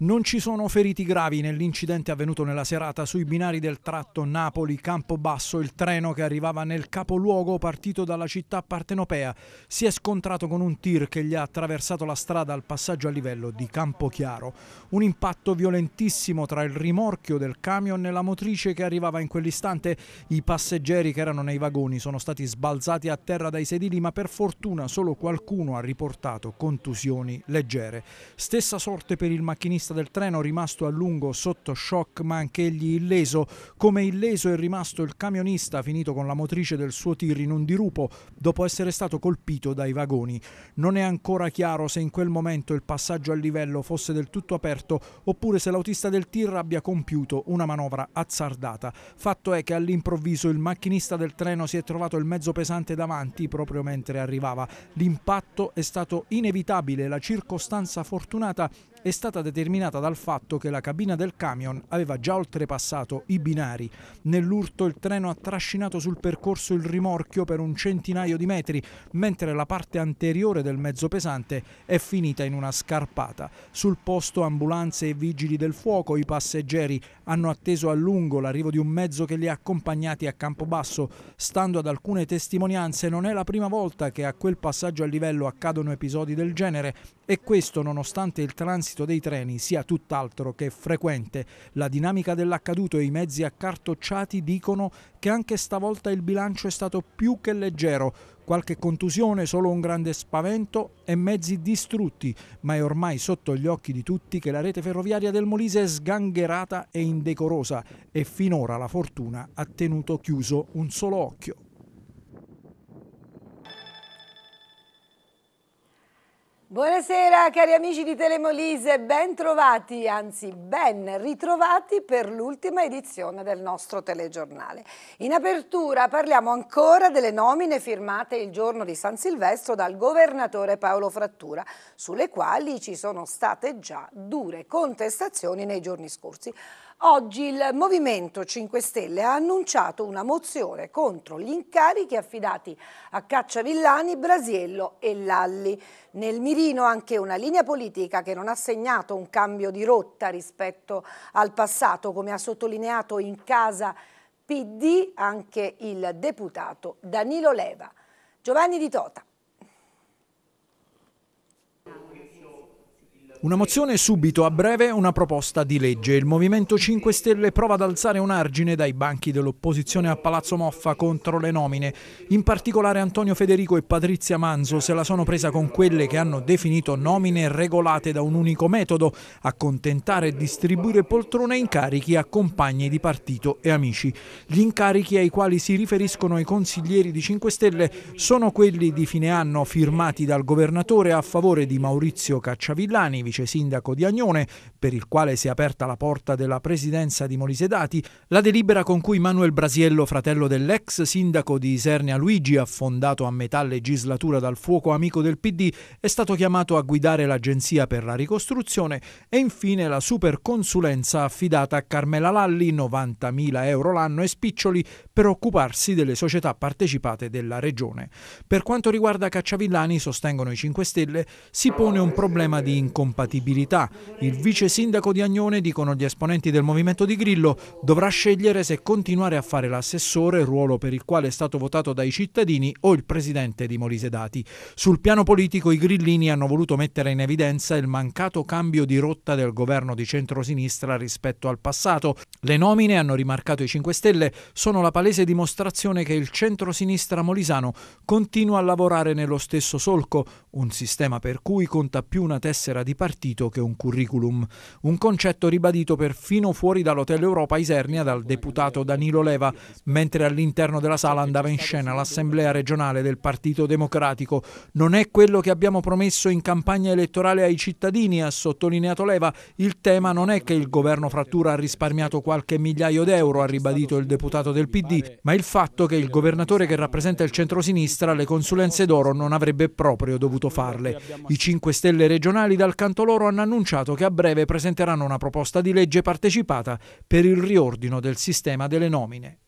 Non ci sono feriti gravi nell'incidente avvenuto nella serata sui binari del tratto Napoli-Campobasso. Il treno che arrivava nel capoluogo partito dalla città partenopea si è scontrato con un tir che gli ha attraversato la strada al passaggio a livello di Campochiaro. Un impatto violentissimo tra il rimorchio del camion e la motrice che arrivava in quell'istante. I passeggeri che erano nei vagoni sono stati sbalzati a terra dai sedili, ma per fortuna solo qualcuno ha riportato contusioni leggere. Stessa sorte per il macchinista testa del treno rimasto a lungo sotto shock ma anche egli illeso, come illeso è rimasto il camionista finito con la motrice del suo tir in un dirupo dopo essere stato colpito dai vagoni. Non è ancora chiaro se in quel momento il passaggio a livello fosse del tutto aperto oppure se l'autista del tir abbia compiuto una manovra azzardata. Fatto è che all'improvviso il macchinista del treno si è trovato il mezzo pesante davanti proprio mentre arrivava. L'impatto è stato inevitabile, la circostanza fortunata è stata determinata dal fatto che la cabina del camion aveva già oltrepassato i binari. Nell'urto il treno ha trascinato sul percorso il rimorchio per un centinaio di metri, mentre la parte anteriore del mezzo pesante è finita in una scarpata. Sul posto ambulanze e vigili del fuoco, i passeggeri hanno atteso a lungo l'arrivo di un mezzo che li ha accompagnati a Campobasso. Stando ad alcune testimonianze, non è la prima volta che a quel passaggio a livello accadono episodi del genere e questo nonostante il transito transito dei treni sia tutt'altro che frequente. La dinamica dell'accaduto e i mezzi accartocciati dicono che anche stavolta il bilancio è stato più che leggero. Qualche contusione, solo un grande spavento e mezzi distrutti, ma è ormai sotto gli occhi di tutti che la rete ferroviaria del Molise è sgangherata e indecorosa e finora la fortuna ha tenuto chiuso un solo occhio. Buonasera cari amici di Telemolise, ben trovati, anzi ben ritrovati per l'ultima edizione del nostro telegiornale. In apertura parliamo ancora delle nomine firmate il giorno di San Silvestro dal governatore Paolo Frattura, sulle quali ci sono state già dure contestazioni nei giorni scorsi. Oggi il Movimento 5 Stelle ha annunciato una mozione contro gli incarichi affidati a Cacciavillani, Brasiello e Lalli. Nel mirino anche una linea politica che non ha segnato un cambio di rotta rispetto al passato, come ha sottolineato in casa PD anche il deputato Danilo Leva. Giovanni Di Tota. Una mozione subito, a breve, una proposta di legge. Il Movimento 5 Stelle prova ad alzare un argine dai banchi dell'opposizione a Palazzo Moffa contro le nomine. In particolare Antonio Federico e Patrizia Manzo se la sono presa con quelle che hanno definito nomine regolate da un unico metodo, accontentare e distribuire poltrone e incarichi a compagni di partito e amici. Gli incarichi ai quali si riferiscono i consiglieri di 5 Stelle sono quelli di fine anno firmati dal governatore a favore di Maurizio Cacciavillani, vice sindaco di Agnone, per il quale si è aperta la porta della presidenza di Molise Dati, la delibera con cui Manuel Brasiello, fratello dell'ex sindaco di Isernia Luigi, affondato a metà legislatura dal fuoco amico del PD, è stato chiamato a guidare l'Agenzia per la ricostruzione e infine la superconsulenza affidata a Carmela Lalli, 90.000 euro l'anno e spiccioli, per occuparsi delle società partecipate della regione. Per quanto riguarda Cacciavillani, sostengono i 5 Stelle, si pone un problema di incompatibilità compatibilità. Il vice sindaco di Agnone, dicono gli esponenti del movimento di Grillo, dovrà scegliere se continuare a fare l'assessore, ruolo per il quale è stato votato dai cittadini, o il presidente di Molise Dati. Sul piano politico i grillini hanno voluto mettere in evidenza il mancato cambio di rotta del governo di centrosinistra rispetto al passato. Le nomine, hanno rimarcato i 5 Stelle, sono la palese dimostrazione che il centrosinistra molisano continua a lavorare nello stesso solco, un sistema per cui conta più una tessera di partito partito che un curriculum, un concetto ribadito perfino fuori dall'Hotel Europa Isernia dal deputato Danilo Leva, mentre all'interno della sala andava in scena l'assemblea regionale del Partito Democratico. Non è quello che abbiamo promesso in campagna elettorale ai cittadini, ha sottolineato Leva. Il tema non è che il governo frattura ha risparmiato qualche migliaio d'euro, ha ribadito il deputato del PD, ma il fatto che il governatore che rappresenta il centrosinistra le consulenze d'oro non avrebbe proprio dovuto farle. I 5 Stelle regionali dal canto Stato loro hanno annunciato che a breve presenteranno una proposta di legge partecipata per il riordino del sistema delle nomine.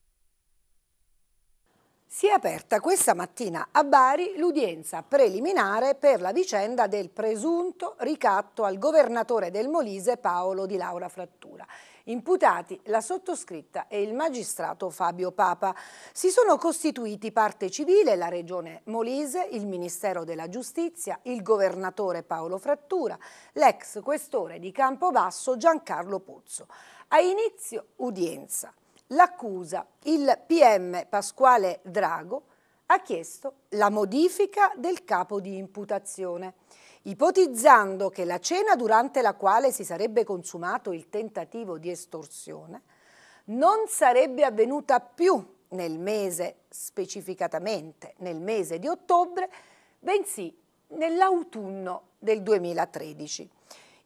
Si è aperta questa mattina a Bari l'udienza preliminare per la vicenda del presunto ricatto al governatore del Molise Paolo Di Laura Frattura. Imputati la sottoscritta e il magistrato Fabio Papa. Si sono costituiti parte civile la Regione Molise, il Ministero della Giustizia, il governatore Paolo Frattura, l'ex questore di Campobasso Giancarlo Pozzo. A inizio udienza l'accusa, il PM Pasquale Drago, ha chiesto la modifica del capo di imputazione ipotizzando che la cena durante la quale si sarebbe consumato il tentativo di estorsione non sarebbe avvenuta più nel mese specificatamente, nel mese di ottobre, bensì nell'autunno del 2013.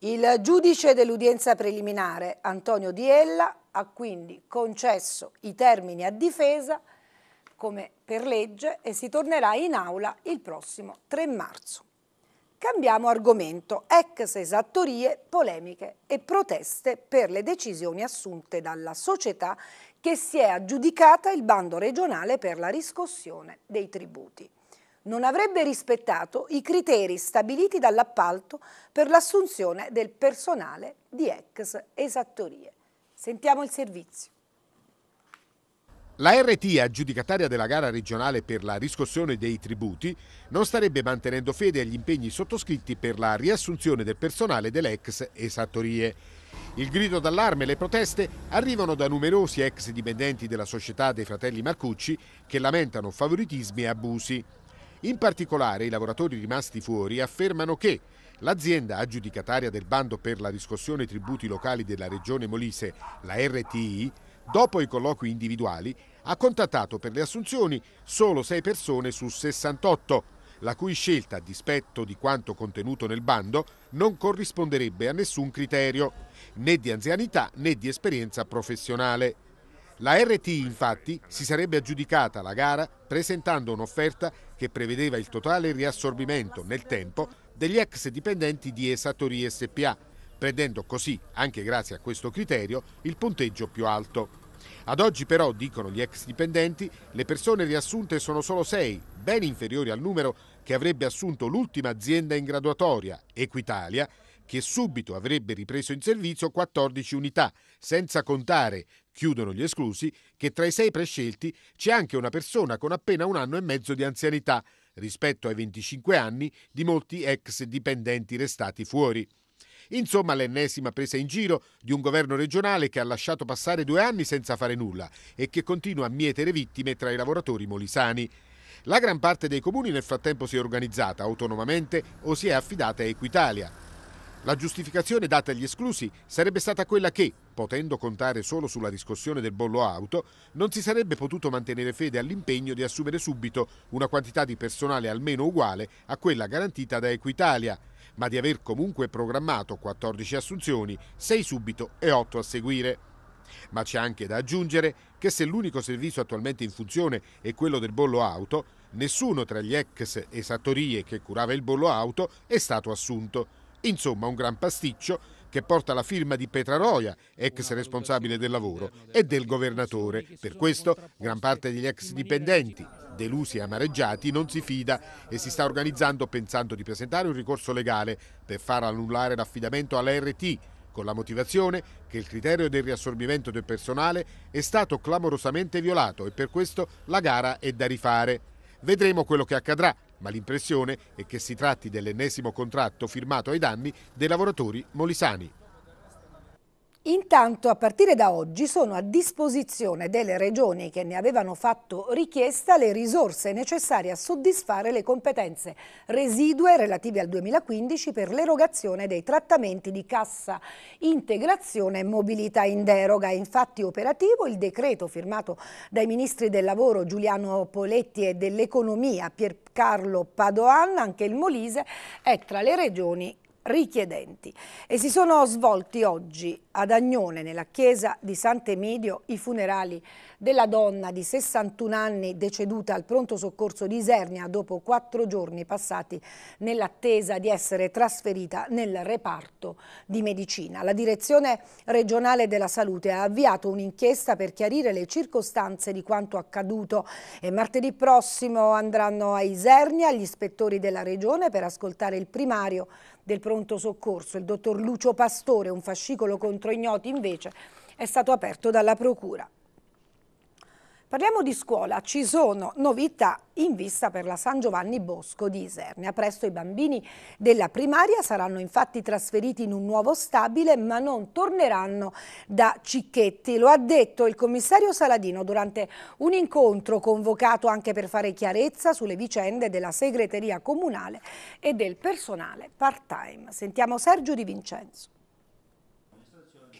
Il giudice dell'udienza preliminare Antonio Diella ha quindi concesso i termini a difesa come per legge e si tornerà in aula il prossimo 3 marzo. Cambiamo argomento. Ex esattorie, polemiche e proteste per le decisioni assunte dalla società che si è aggiudicata il bando regionale per la riscossione dei tributi. Non avrebbe rispettato i criteri stabiliti dall'appalto per l'assunzione del personale di ex esattorie. Sentiamo il servizio. La RT, aggiudicataria della gara regionale per la riscossione dei tributi, non starebbe mantenendo fede agli impegni sottoscritti per la riassunzione del personale delle ex esattorie. Il grido d'allarme e le proteste arrivano da numerosi ex dipendenti della società dei fratelli Marcucci che lamentano favoritismi e abusi. In particolare i lavoratori rimasti fuori affermano che l'azienda aggiudicataria del bando per la riscossione tributi locali della regione Molise, la RTI, Dopo i colloqui individuali ha contattato per le assunzioni solo 6 persone su 68, la cui scelta, a dispetto di quanto contenuto nel bando, non corrisponderebbe a nessun criterio, né di anzianità né di esperienza professionale. La RT infatti si sarebbe aggiudicata la gara presentando un'offerta che prevedeva il totale riassorbimento nel tempo degli ex dipendenti di Esattori SPA prendendo così, anche grazie a questo criterio, il punteggio più alto. Ad oggi però, dicono gli ex dipendenti, le persone riassunte sono solo sei, ben inferiori al numero che avrebbe assunto l'ultima azienda in graduatoria, Equitalia, che subito avrebbe ripreso in servizio 14 unità, senza contare, chiudono gli esclusi, che tra i sei prescelti c'è anche una persona con appena un anno e mezzo di anzianità, rispetto ai 25 anni di molti ex dipendenti restati fuori. Insomma, l'ennesima presa in giro di un governo regionale che ha lasciato passare due anni senza fare nulla e che continua a mietere vittime tra i lavoratori molisani. La gran parte dei comuni nel frattempo si è organizzata autonomamente o si è affidata a Equitalia. La giustificazione data agli esclusi sarebbe stata quella che, potendo contare solo sulla riscossione del bollo auto, non si sarebbe potuto mantenere fede all'impegno di assumere subito una quantità di personale almeno uguale a quella garantita da Equitalia ma di aver comunque programmato 14 assunzioni, 6 subito e 8 a seguire. Ma c'è anche da aggiungere che se l'unico servizio attualmente in funzione è quello del bollo auto, nessuno tra gli ex esattorie che curava il bollo auto è stato assunto. Insomma, un gran pasticcio che porta la firma di Petraroia, ex responsabile del lavoro, e del governatore. Per questo gran parte degli ex dipendenti, delusi e amareggiati, non si fida e si sta organizzando pensando di presentare un ricorso legale per far annullare l'affidamento all'RT con la motivazione che il criterio del riassorbimento del personale è stato clamorosamente violato e per questo la gara è da rifare. Vedremo quello che accadrà, ma l'impressione è che si tratti dell'ennesimo contratto firmato ai danni dei lavoratori molisani. Intanto a partire da oggi sono a disposizione delle regioni che ne avevano fatto richiesta le risorse necessarie a soddisfare le competenze residue relative al 2015 per l'erogazione dei trattamenti di cassa integrazione e mobilità in deroga. È infatti operativo il decreto firmato dai ministri del lavoro Giuliano Poletti e dell'economia Piercarlo Padoan, anche il Molise è tra le regioni richiedenti e si sono svolti oggi ad Agnone nella chiesa di Sant'Emidio i funerali della donna di 61 anni deceduta al pronto soccorso di Isernia dopo quattro giorni passati nell'attesa di essere trasferita nel reparto di medicina. La direzione regionale della salute ha avviato un'inchiesta per chiarire le circostanze di quanto accaduto e martedì prossimo andranno a Isernia gli ispettori della regione per ascoltare il primario del pronto soccorso. Il dottor Lucio Pastore, un fascicolo contro ignoti invece, è stato aperto dalla Procura. Parliamo di scuola, ci sono novità in vista per la San Giovanni Bosco di Isernia. Presto i bambini della primaria saranno infatti trasferiti in un nuovo stabile ma non torneranno da Cicchetti. Lo ha detto il commissario Saladino durante un incontro convocato anche per fare chiarezza sulle vicende della segreteria comunale e del personale part-time. Sentiamo Sergio Di Vincenzo.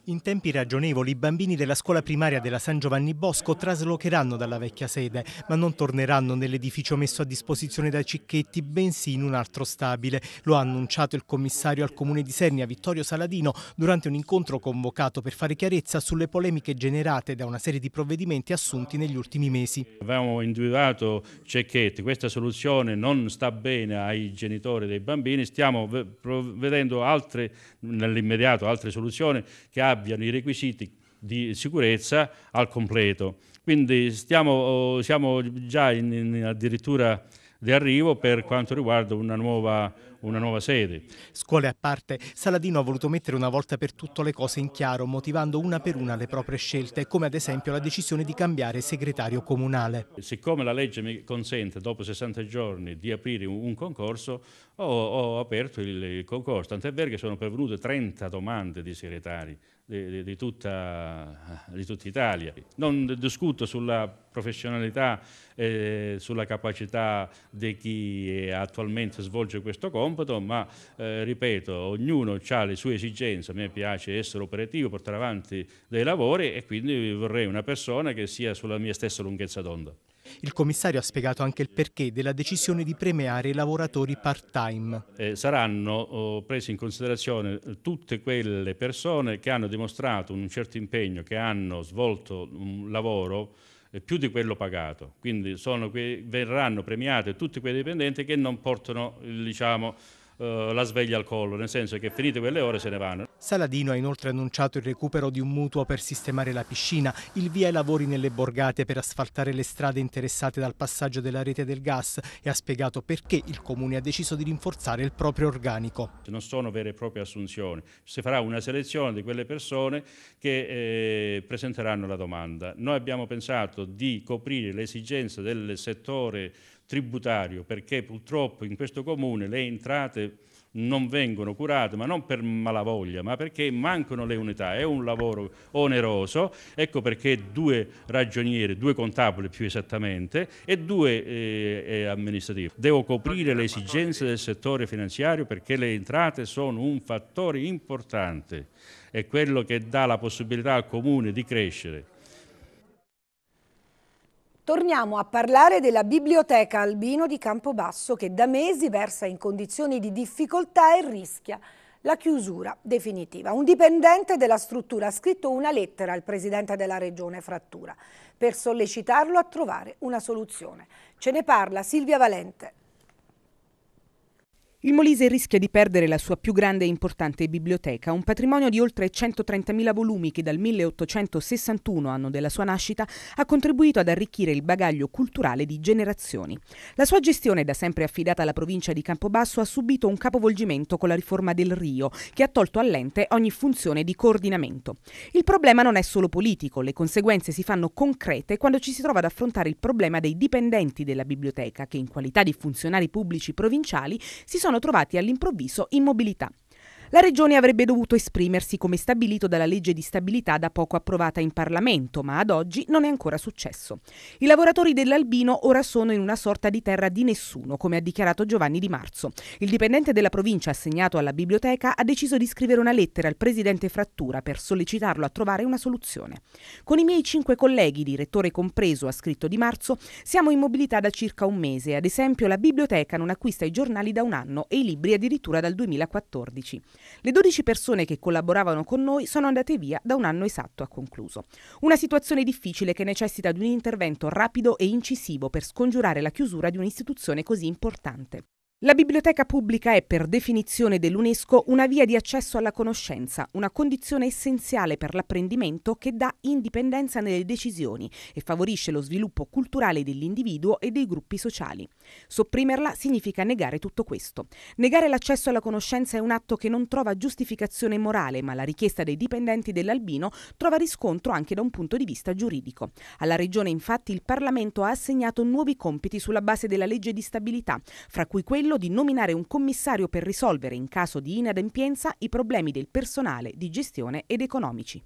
In tempi ragionevoli i bambini della scuola primaria della San Giovanni Bosco traslocheranno dalla vecchia sede, ma non torneranno nell'edificio messo a disposizione dai Cicchetti, bensì in un altro stabile. Lo ha annunciato il commissario al comune di Sernia, Vittorio Saladino, durante un incontro convocato per fare chiarezza sulle polemiche generate da una serie di provvedimenti assunti negli ultimi mesi. Abbiamo individuato Cecchetti, questa soluzione non sta bene ai genitori dei bambini, stiamo vedendo altre, nell'immediato altre soluzioni che abbiano avviano i requisiti di sicurezza al completo. Quindi stiamo, oh, siamo già in, in addirittura di arrivo per quanto riguarda una nuova, una nuova sede. Scuole a parte, Saladino ha voluto mettere una volta per tutto le cose in chiaro, motivando una per una le proprie scelte, come ad esempio la decisione di cambiare segretario comunale. Siccome la legge mi consente dopo 60 giorni di aprire un concorso, ho, ho aperto il, il concorso, tant'è vero che sono pervenute 30 domande di segretari di, di, di, tutta, di tutta Italia. Non discuto sulla professionalità, eh, sulla capacità di chi attualmente svolge questo compito, compito, ma eh, ripeto, ognuno ha le sue esigenze, a me piace essere operativo, portare avanti dei lavori e quindi vorrei una persona che sia sulla mia stessa lunghezza d'onda. Il commissario ha spiegato anche il perché della decisione di premiare i lavoratori part-time. Eh, saranno oh, prese in considerazione tutte quelle persone che hanno dimostrato un certo impegno, che hanno svolto un lavoro più di quello pagato. Quindi que verranno premiate tutti quei dipendenti che non portano diciamo, eh, la sveglia al collo, nel senso che finite quelle ore se ne vanno. Saladino ha inoltre annunciato il recupero di un mutuo per sistemare la piscina, il via ai lavori nelle borgate per asfaltare le strade interessate dal passaggio della rete del gas e ha spiegato perché il Comune ha deciso di rinforzare il proprio organico. Non sono vere e proprie assunzioni, si farà una selezione di quelle persone che eh, presenteranno la domanda. Noi abbiamo pensato di coprire le esigenze del settore tributario, perché purtroppo in questo comune le entrate non vengono curate, ma non per malavoglia, ma perché mancano le unità, è un lavoro oneroso, ecco perché due ragionieri, due contabili più esattamente e due eh, eh, amministrativi. Devo coprire le esigenze del settore finanziario perché le entrate sono un fattore importante, è quello che dà la possibilità al comune di crescere. Torniamo a parlare della Biblioteca Albino di Campobasso che da mesi versa in condizioni di difficoltà e rischia la chiusura definitiva. Un dipendente della struttura ha scritto una lettera al presidente della regione Frattura per sollecitarlo a trovare una soluzione. Ce ne parla Silvia Valente. Il Molise rischia di perdere la sua più grande e importante biblioteca, un patrimonio di oltre 130.000 volumi che dal 1861, anno della sua nascita, ha contribuito ad arricchire il bagaglio culturale di generazioni. La sua gestione, da sempre affidata alla provincia di Campobasso, ha subito un capovolgimento con la riforma del Rio, che ha tolto all'ente ogni funzione di coordinamento. Il problema non è solo politico, le conseguenze si fanno concrete quando ci si trova ad affrontare il problema dei dipendenti della biblioteca, che in qualità di funzionari pubblici provinciali si sono sono trovati all'improvviso in mobilità. La Regione avrebbe dovuto esprimersi come stabilito dalla legge di stabilità da poco approvata in Parlamento, ma ad oggi non è ancora successo. I lavoratori dell'Albino ora sono in una sorta di terra di nessuno, come ha dichiarato Giovanni Di Marzo. Il dipendente della provincia assegnato alla biblioteca ha deciso di scrivere una lettera al presidente Frattura per sollecitarlo a trovare una soluzione. Con i miei cinque colleghi, direttore compreso, ha scritto Di Marzo, siamo in mobilità da circa un mese. Ad esempio, la biblioteca non acquista i giornali da un anno e i libri addirittura dal 2014. Le 12 persone che collaboravano con noi sono andate via da un anno esatto, ha concluso. Una situazione difficile che necessita di un intervento rapido e incisivo per scongiurare la chiusura di un'istituzione così importante. La biblioteca pubblica è per definizione dell'UNESCO una via di accesso alla conoscenza, una condizione essenziale per l'apprendimento che dà indipendenza nelle decisioni e favorisce lo sviluppo culturale dell'individuo e dei gruppi sociali. Sopprimerla significa negare tutto questo. Negare l'accesso alla conoscenza è un atto che non trova giustificazione morale, ma la richiesta dei dipendenti dell'Albino trova riscontro anche da un punto di vista giuridico. Alla Regione infatti il Parlamento ha assegnato nuovi compiti sulla base della legge di stabilità, fra cui quelli Grillo di nominare un commissario per risolvere in caso di inadempienza i problemi del personale, di gestione ed economici.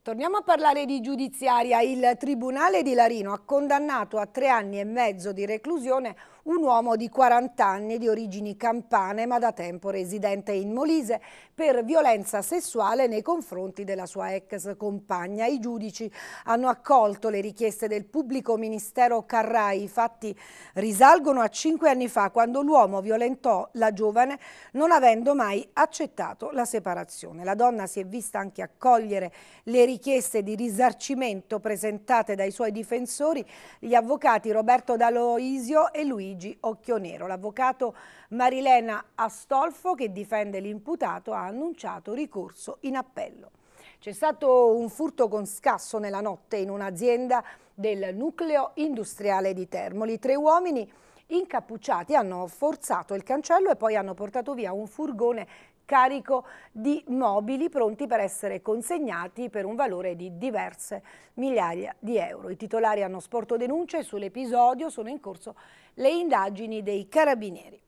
Torniamo a parlare di giudiziaria. Il Tribunale di Larino ha condannato a tre anni e mezzo di reclusione un uomo di 40 anni di origini campane ma da tempo residente in Molise per violenza sessuale nei confronti della sua ex compagna. I giudici hanno accolto le richieste del pubblico ministero Carrai, i fatti risalgono a cinque anni fa quando l'uomo violentò la giovane non avendo mai accettato la separazione. La donna si è vista anche accogliere le richieste di risarcimento presentate dai suoi difensori, gli avvocati Roberto D'Aloisio e Luigi Luigi Occhionero. L'avvocato Marilena Astolfo, che difende l'imputato, ha annunciato ricorso in appello. C'è stato un furto con scasso nella notte in un'azienda del nucleo industriale di Termoli. Tre uomini incappucciati hanno forzato il cancello e poi hanno portato via un furgone carico di mobili pronti per essere consegnati per un valore di diverse migliaia di euro. I titolari hanno sporto denunce sull'episodio, sono in corso le indagini dei carabinieri.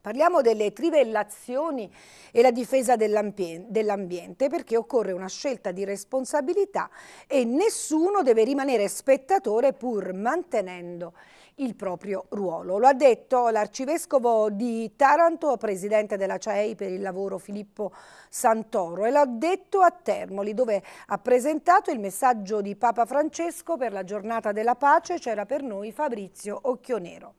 Parliamo delle trivellazioni e la difesa dell'ambiente perché occorre una scelta di responsabilità e nessuno deve rimanere spettatore pur mantenendo il proprio ruolo. Lo ha detto l'arcivescovo di Taranto, presidente della CAEI per il lavoro Filippo Santoro e l'ha detto a Termoli dove ha presentato il messaggio di Papa Francesco per la giornata della pace, c'era per noi Fabrizio Occhionero.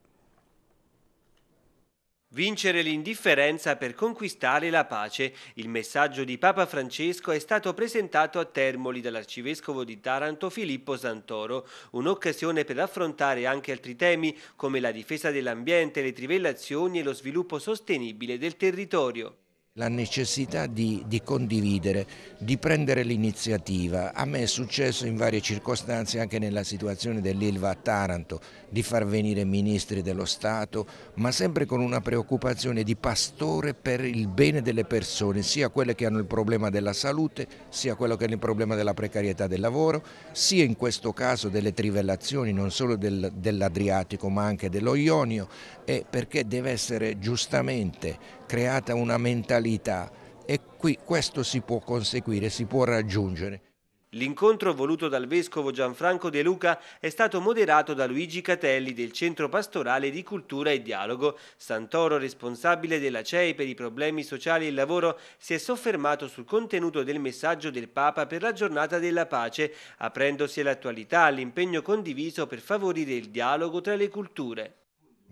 Vincere l'indifferenza per conquistare la pace. Il messaggio di Papa Francesco è stato presentato a Termoli dall'arcivescovo di Taranto Filippo Santoro, un'occasione per affrontare anche altri temi come la difesa dell'ambiente, le trivellazioni e lo sviluppo sostenibile del territorio. La necessità di, di, condividere, di prendere l'iniziativa. A me è successo in varie circostanze, anche nella situazione dell'Ilva a Taranto, di far venire ministri dello Stato, ma sempre con una preoccupazione di pastore per il bene delle persone, sia quelle che hanno il problema della salute, sia quello che hanno il problema della precarietà del lavoro, sia in questo caso delle trivellazioni non solo del, dell'Adriatico ma anche dello Ionio, perché deve essere giustamente creata una mentalità e qui questo si può conseguire, si può raggiungere. L'incontro voluto dal vescovo Gianfranco De Luca è stato moderato da Luigi Catelli del Centro Pastorale di Cultura e Dialogo. Santoro, responsabile della CEI per i problemi sociali e il lavoro, si è soffermato sul contenuto del messaggio del Papa per la giornata della pace, aprendosi all'attualità, all'impegno condiviso per favorire il dialogo tra le culture.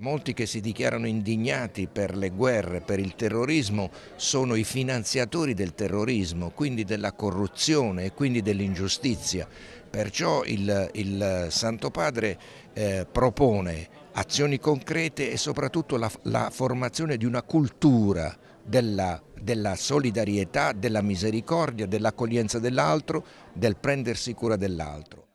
Molti che si dichiarano indignati per le guerre, per il terrorismo, sono i finanziatori del terrorismo, quindi della corruzione e quindi dell'ingiustizia. Perciò il, il, Santo Padre eh, propone azioni concrete e soprattutto la, la formazione di una cultura della, della solidarietà, della misericordia, dell'accoglienza dell'altro, del prendersi cura dell'altro.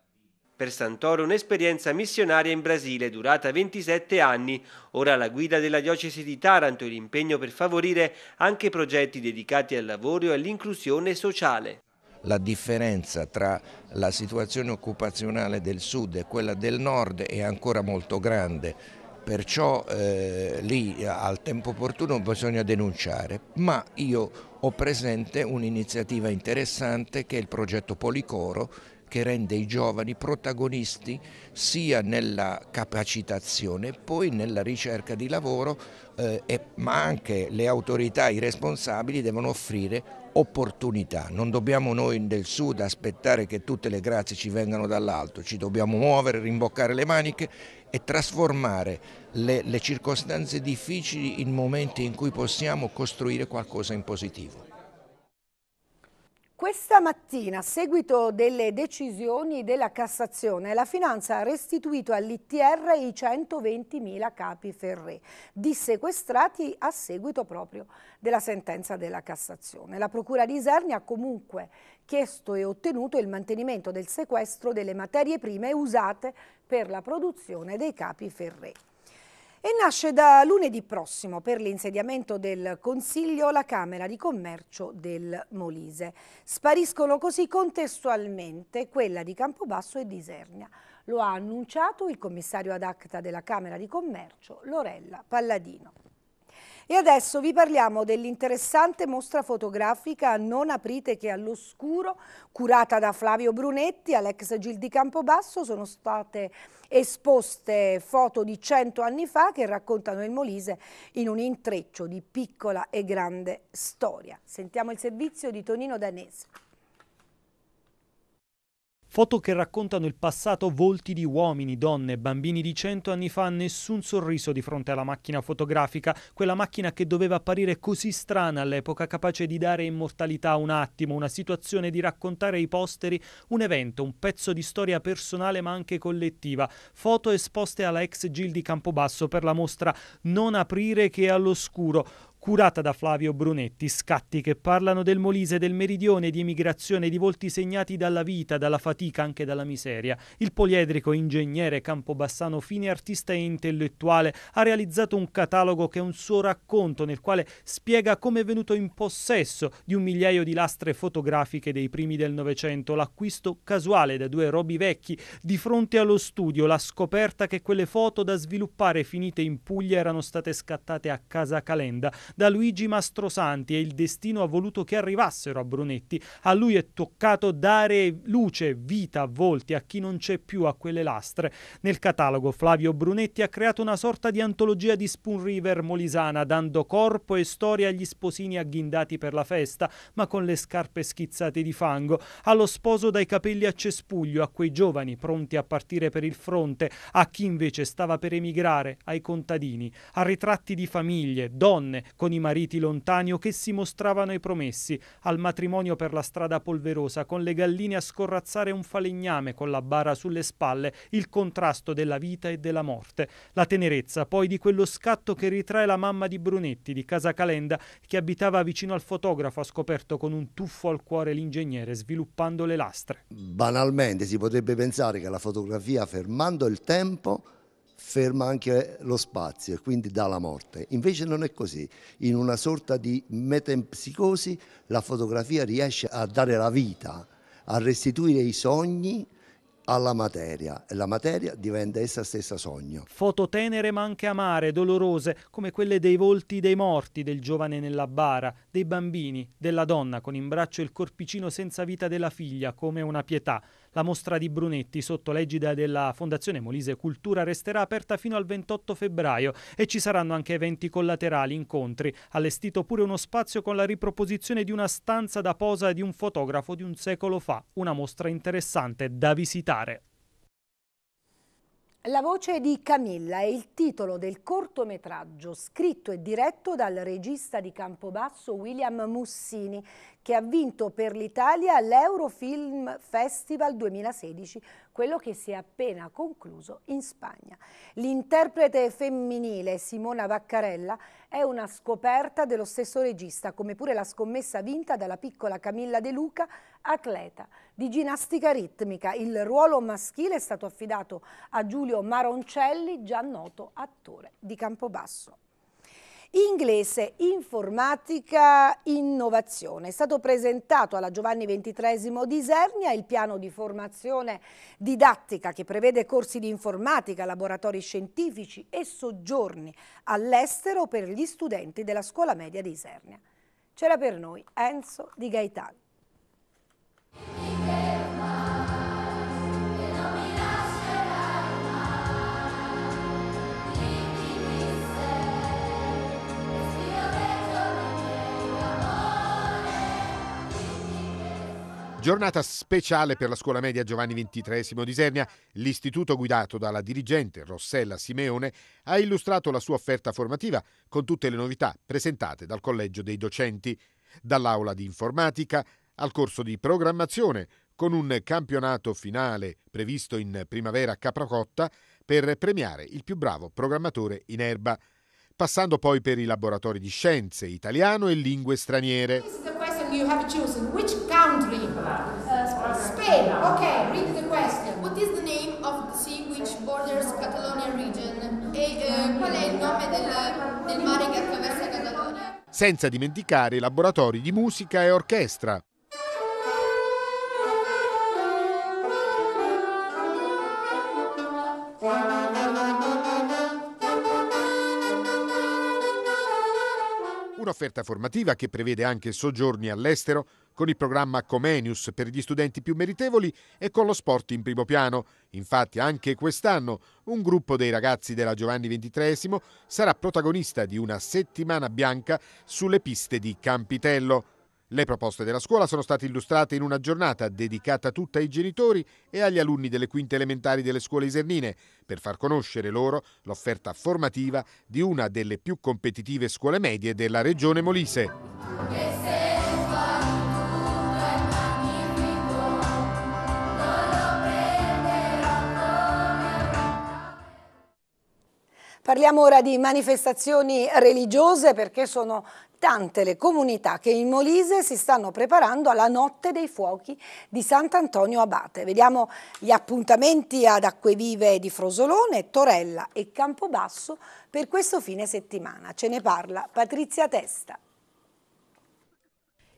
Per Santoro un'esperienza missionaria in Brasile durata 27 anni, ora la guida della diocesi di Taranto e l'impegno per favorire anche progetti dedicati al lavoro e all'inclusione sociale. La differenza tra la situazione occupazionale del sud e quella del nord è ancora molto grande, perciò eh, lì al tempo opportuno bisogna denunciare, ma io ho presente un'iniziativa interessante che è il progetto Policoro che rende i giovani protagonisti sia nella capacitazione, poi nella ricerca di lavoro, eh, e, ma anche le autorità, i responsabili devono offrire opportunità. Non dobbiamo noi del sud aspettare che tutte le grazie ci vengano dall'alto, ci dobbiamo muovere, rimboccare le maniche e trasformare le, le circostanze difficili in momenti in cui possiamo costruire qualcosa in positivo. Questa mattina, a seguito delle decisioni della Cassazione, la Finanza ha restituito all'ITR i 120.000 capi ferré, dissequestrati a seguito proprio della sentenza della Cassazione. La Procura di Isernia ha comunque chiesto e ottenuto il mantenimento del sequestro delle materie prime usate per la produzione dei capi ferré e nasce da lunedì prossimo per l'insediamento del Consiglio la Camera di Commercio del Molise. Spariscono così contestualmente quella di Campobasso e di Isernia. Lo ha annunciato il commissario ad acta della Camera di Commercio, Lorella Palladino. E adesso vi parliamo dell'interessante mostra fotografica Non aprite che all'oscuro, curata da Flavio Brunetti, Alex Gil di Campobasso. Sono state esposte foto di cento anni fa che raccontano il Molise in un intreccio di piccola e grande storia. Sentiamo il servizio di Tonino Danese. Foto che raccontano il passato volti di uomini, donne e bambini di cento anni fa, nessun sorriso di fronte alla macchina fotografica, quella macchina che doveva apparire così strana all'epoca, capace di dare immortalità a un attimo, una situazione, di raccontare ai posteri un evento, un pezzo di storia personale ma anche collettiva. Foto esposte alla ex Gil di Campobasso per la mostra Non aprire che è all'oscuro, curata da Flavio Brunetti, scatti che parlano del Molise, del meridione, di emigrazione, di volti segnati dalla vita, dalla fatica, anche dalla miseria. Il poliedrico ingegnere Campobassano, fine artista e intellettuale, ha realizzato un catalogo che è un suo racconto nel quale spiega come è venuto in possesso di un migliaio di lastre fotografiche dei primi del Novecento, l'acquisto casuale da due robi vecchi, di fronte allo studio la scoperta che quelle foto da sviluppare finite in Puglia erano state scattate a Casa Calenda da Luigi Mastrosanti e il destino ha voluto che arrivassero a Brunetti. A lui è toccato dare luce, vita, volti a chi non c'è più, a quelle lastre. Nel catalogo Flavio Brunetti ha creato una sorta di antologia di Spoon River molisana, dando corpo e storia agli sposini agghindati per la festa, ma con le scarpe schizzate di fango, allo sposo dai capelli a cespuglio, a quei giovani pronti a partire per il fronte, a chi invece stava per emigrare, ai contadini, a ritratti di famiglie, donne, con i mariti lontani o che si mostravano i promessi, al matrimonio per la strada polverosa, con le galline a scorrazzare un falegname con la bara sulle spalle, il contrasto della vita e della morte. La tenerezza poi di quello scatto che ritrae la mamma di Brunetti di Casa Calenda che abitava vicino al fotografo ha scoperto con un tuffo al cuore l'ingegnere sviluppando le lastre. Banalmente si potrebbe pensare che la fotografia fermando il tempo ferma anche lo spazio e quindi dà la morte. Invece non è così, in una sorta di metempsicosi la fotografia riesce a dare la vita, a restituire i sogni alla materia e la materia diventa essa stessa sogno. Foto tenere ma anche amare, dolorose, come quelle dei volti dei morti, del giovane nella bara, dei bambini, della donna con in braccio il corpicino senza vita della figlia, come una pietà. La mostra di Brunetti sotto l'egida della Fondazione Molise Cultura resterà aperta fino al 28 febbraio e ci saranno anche eventi collaterali, incontri, allestito pure uno spazio con la riproposizione di una stanza da posa di un fotografo di un secolo fa, una mostra interessante da visitare. La voce di Camilla è il titolo del cortometraggio scritto e diretto dal regista di Campobasso William Mussini che ha vinto per l'Italia l'Eurofilm Festival 2016 quello che si è appena concluso in Spagna. L'interprete femminile Simona Vaccarella è una scoperta dello stesso regista, come pure la scommessa vinta dalla piccola Camilla De Luca, atleta di ginnastica ritmica. Il ruolo maschile è stato affidato a Giulio Maroncelli, già noto attore di Campobasso. Inglese, informatica, innovazione. È stato presentato alla Giovanni XXIII di Isernia il piano di formazione didattica che prevede corsi di informatica, laboratori scientifici e soggiorni all'estero per gli studenti della scuola media di Isernia. C'era per noi Enzo Di Gaetano. Giornata speciale per la scuola media Giovanni XXIII di Sernia. L'istituto guidato dalla dirigente Rossella Simeone ha illustrato la sua offerta formativa con tutte le novità presentate dal Collegio dei docenti, dall'aula di informatica al corso di programmazione, con un campionato finale previsto in primavera a Capracotta per premiare il più bravo programmatore in erba, passando poi per i laboratori di scienze italiano e lingue straniere you have chosen. Which country? Uh, Spain. Okay, read the question. What is the name of the sea which borders Catalonia region? E uh, qual è il nome del, del mare che attraversa Catalonia? Senza dimenticare i laboratori di musica e orchestra, Un'offerta formativa che prevede anche soggiorni all'estero con il programma Comenius per gli studenti più meritevoli e con lo sport in primo piano. Infatti anche quest'anno un gruppo dei ragazzi della Giovanni XXIII sarà protagonista di una settimana bianca sulle piste di Campitello. Le proposte della scuola sono state illustrate in una giornata dedicata tutta ai genitori e agli alunni delle quinte elementari delle scuole isernine per far conoscere loro l'offerta formativa di una delle più competitive scuole medie della regione Molise. Parliamo ora di manifestazioni religiose perché sono tante le comunità che in Molise si stanno preparando alla notte dei fuochi di Sant'Antonio Abate. Vediamo gli appuntamenti ad Acquevive di Frosolone, Torella e Campobasso per questo fine settimana. Ce ne parla Patrizia Testa.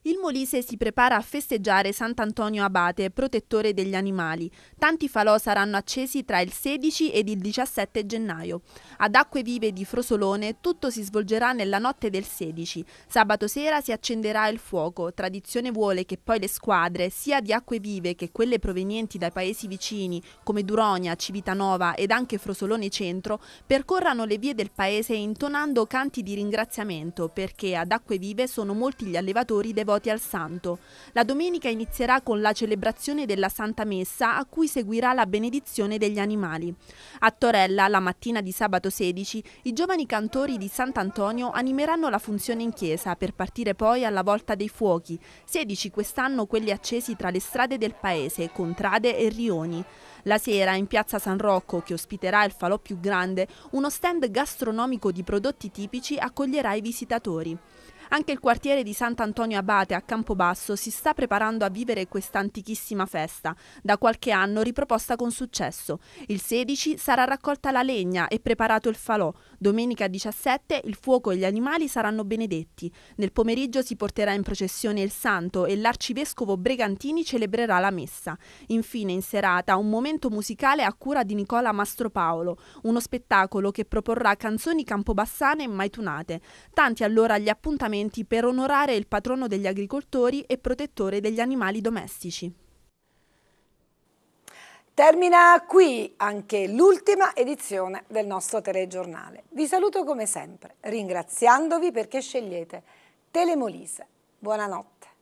Il Molise si prepara a festeggiare Sant'Antonio Abate, protettore degli animali. Tanti falò saranno accesi tra il 16 ed il 17 gennaio. Ad Acque Vive di Frosolone tutto si svolgerà nella notte del 16. Sabato sera si accenderà il fuoco. Tradizione vuole che poi le squadre, sia di Acque Vive che quelle provenienti dai paesi vicini, come Duronia, Civitanova ed anche Frosolone Centro, percorrano le vie del paese intonando canti di ringraziamento perché ad Acque Vive sono molti gli allevatori devoti devoti al santo. La domenica inizierà con la celebrazione della Santa Messa a cui seguirà la benedizione degli animali. A Torella, la mattina di sabato 16, i giovani cantori di Sant'Antonio animeranno la funzione in chiesa per partire poi alla volta dei fuochi, 16 quest'anno quelli accesi tra le strade del paese, contrade e rioni. La sera in piazza San Rocco, che ospiterà il falò più grande, uno stand gastronomico di prodotti tipici accoglierà i visitatori. Anche il quartiere di Sant'Antonio Abate a Campobasso si sta preparando a vivere questa antichissima festa, da qualche anno riproposta con successo. Il 16 sarà raccolta la legna e preparato il falò. Domenica 17 il fuoco e gli animali saranno benedetti. Nel pomeriggio si porterà in processione il santo e l'arcivescovo Bregantini celebrerà la messa. Infine in serata un momento musicale a cura di Nicola Mastropaolo, uno spettacolo che proporrà canzoni campobassane e tunate. Tanti allora gli appuntamenti festeggiamenti per onorare il patrono degli agricoltori e protettore degli animali domestici. Termina qui anche l'ultima edizione del nostro telegiornale. Vi saluto come sempre, ringraziandovi perché scegliete Telemolise. Buonanotte.